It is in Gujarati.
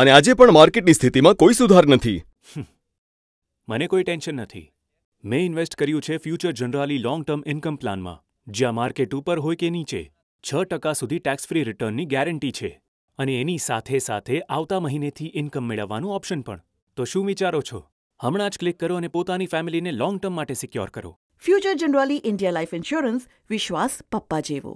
અને આજે પણ માર્કેટની સ્થિતિમાં કોઈ સુધાર નથી મને કોઈ ટેન્શન નથી મેં ઇન્વેસ્ટ કર્યું છે Future Generali long term income પ્લાનમાં જ્યાં માર્કેટ ઉપર હોય કે નીચે છ ટકા સુધી ટેક્સ ફ્રી રિટર્નની ગેરંટી છે અને એની સાથે સાથે આવતા મહિનેથી ઇન્કમ મેળવવાનું ઓપ્શન પણ તો શું વિચારો છો હમણાં જ ક્લિક કરો અને પોતાની ફેમિલીને લોંગ ટર્મ માટે સિક્યોર કરો Future Generali India life insurance વિશ્વાસ પપ્પા જેવો